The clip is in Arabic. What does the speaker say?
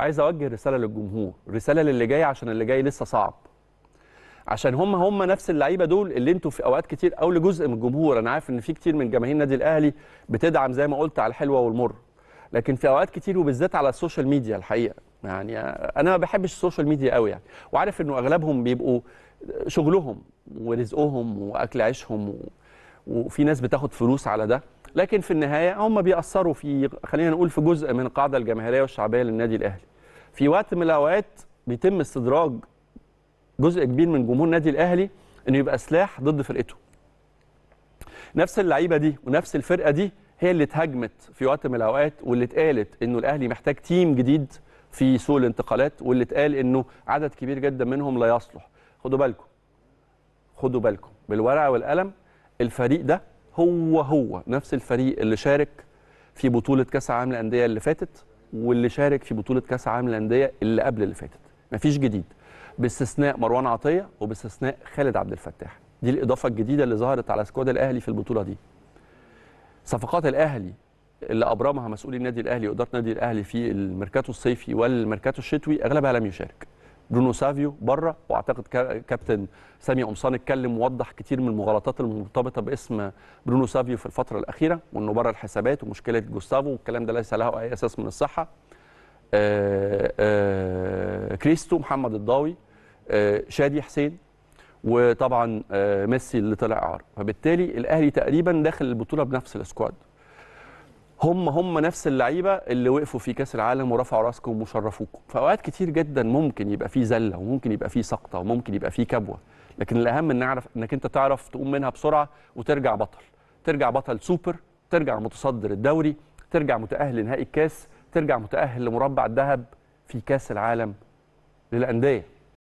عايز اوجه رساله للجمهور رساله للي جاي عشان اللي جاي لسه صعب عشان هم هم نفس اللعيبه دول اللي انتوا في اوقات كتير او لجزء من الجمهور انا عارف ان في كتير من جماهير النادي الاهلي بتدعم زي ما قلت على الحلوه والمر لكن في اوقات كتير وبالذات على السوشيال ميديا الحقيقه يعني انا ما بحبش السوشيال ميديا قوي يعني وعارف انه اغلبهم بيبقوا شغلهم ورزقهم واكل عيشهم و... وفي ناس بتاخد فلوس على ده لكن في النهايه هم بيأثروا في خلينا نقول في جزء من القاعده الجماهيريه والشعبيه للنادي الاهلي في وقت من الاوقات بيتم استدراج جزء كبير من جمهور النادي الاهلي انه يبقى سلاح ضد فرقته نفس اللعيبه دي ونفس الفرقه دي هي اللي اتهاجمت في وقت من الاوقات واللي اتقالت انه الاهلي محتاج تيم جديد في سوق الانتقالات واللي اتقال انه عدد كبير جدا منهم لا يصلح خدوا بالكم خدوا بالكم بالورقه والقلم الفريق ده هو هو نفس الفريق اللي شارك في بطوله كاس العالم للانديه اللي فاتت واللي شارك في بطوله كاس عالم الانديه اللي قبل اللي فاتت مفيش جديد باستثناء مروان عطيه وباستثناء خالد عبد الفتاح دي الاضافه الجديده اللي ظهرت على سكواد الاهلي في البطوله دي صفقات الاهلي اللي ابرمها مسؤولي النادي الاهلي واداره النادي الاهلي في الميركاتو الصيفي والميركاتو الشتوي اغلبها لم يشارك برونو سافيو بره واعتقد كابتن سامي قمصان اتكلم ووضح كتير من المغالطات المرتبطه باسم برونو سافيو في الفتره الاخيره وانه بره الحسابات ومشكله جوستافو والكلام ده ليس له اي اساس من الصحه آآ آه، آآ آه، كريستو محمد الضاوي آه، شادي حسين وطبعا ميسي اللي طلع اعاره فبالتالي الاهلي تقريبا داخل البطوله بنفس السكواد هم هم نفس اللعيبه اللي وقفوا في كاس العالم ورفعوا راسكم وشرفوكم فاوقات كتير جدا ممكن يبقى في زله وممكن يبقى في سقطه وممكن يبقى في كبوه لكن الاهم ان نعرف انك انت تعرف تقوم منها بسرعه وترجع بطل ترجع بطل سوبر ترجع متصدر الدوري ترجع متاهل لنهائي الكاس ترجع متاهل لمربع الذهب في كاس العالم للانديه